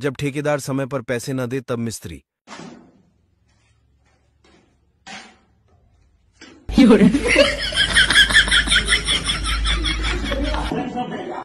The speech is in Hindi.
जब ठेकेदार समय पर पैसे न दे तब मिस्त्री